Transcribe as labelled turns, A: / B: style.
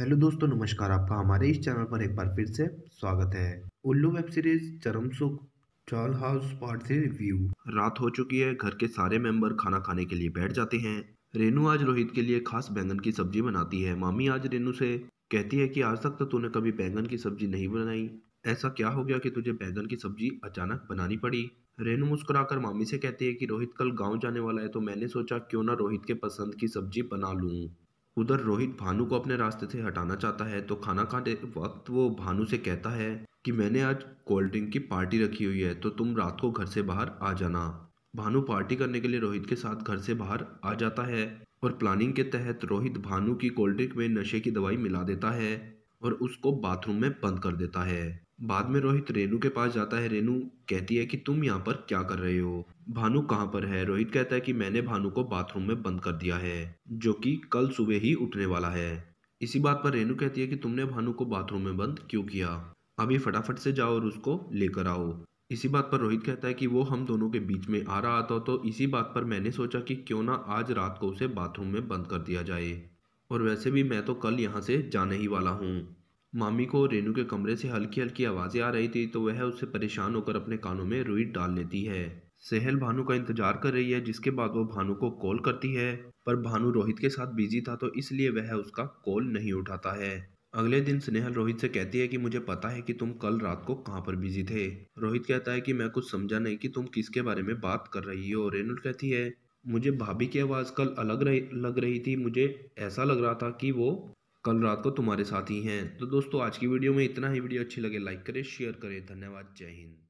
A: hello दोस्तों नमस्कार आपका हमारे इस चैनल पर एक बार फिर से स्वागत है उल्लू वेब सीरीज चरम सुख चाल हाउस पार्ट थ्री रिव्यू
B: रात हो चुकी है घर के सारे मेंबर खाना खाने के लिए बैठ जाते हैं रेनू आज रोहित के लिए खास बैंगन की सब्जी बनाती है मामी आज रेनू से कहती है कि आज तक तो तूने कभी बैंगन की सब्जी नहीं बनाई ऐसा क्या हो गया कि तुझे बैंगन की सब्जी अचानक बनानी पड़ी रेनू मुस्कुराकर मामी से कहती है कि रोहित कल गांव जाने वाला है तो मैंने सोचा क्यों ना रोहित के पसंद की सब्जी बना लूँ उधर रोहित भानु को अपने रास्ते से हटाना चाहता है तो खाना खाते वक्त वो भानु से कहता है कि मैंने आज कोल्ड ड्रिंक की पार्टी रखी हुई है तो तुम रात को घर से बाहर आ जाना भानु पार्टी करने के लिए रोहित के साथ घर से बाहर आ जाता है और प्लानिंग के तहत रोहित भानु की कोल्ड ड्रिंक में नशे की दवाई मिला देता है और उसको बाथरूम में बंद कर देता है बाद में रोहित रेनू के पास जाता है रेनू कहती है कि तुम यहाँ पर क्या कर रहे हो भानु कहाँ पर है रोहित कहता है कि मैंने भानु को बाथरूम में बंद कर दिया है जो कि कल सुबह ही उठने वाला है इसी बात पर रेनू कहती है कि तुमने भानु को बाथरूम में बंद क्यों किया अभी फटाफट से जाओ और उसको लेकर आओ इसी बात पर रोहित कहता है कि वो हम दोनों के बीच में आ रहा था तो इसी बात पर मैंने सोचा कि क्यों ना आज रात को उसे बाथरूम में बंद कर दिया जाए और वैसे भी मैं तो कल यहाँ से जाने ही वाला हूँ मामी को रेनू के कमरे से हल्की हल्की आवाज़ें आ रही थी तो वह उससे परेशान होकर अपने कानों में रुई डाल लेती है सहल भानु का इंतजार कर रही है जिसके बाद वो भानु को कॉल करती है पर भानु रोहित के साथ बिजी था तो इसलिए वह उसका कॉल नहीं उठाता है अगले दिन स्नेहल रोहित से कहती है कि मुझे पता है कि तुम कल रात को कहाँ पर बिजी थे रोहित कहता है कि मैं कुछ समझा नहीं कि तुम किसके बारे में बात कर रही हो रेनू कहती है मुझे भाभी की आवाज़ कल अलग रही लग रही थी मुझे ऐसा लग रहा था कि वो कल रात को तुम्हारे साथ ही हैं तो दोस्तों आज की वीडियो में इतना ही वीडियो अच्छी लगे लाइक करें शेयर करें धन्यवाद जय हिंद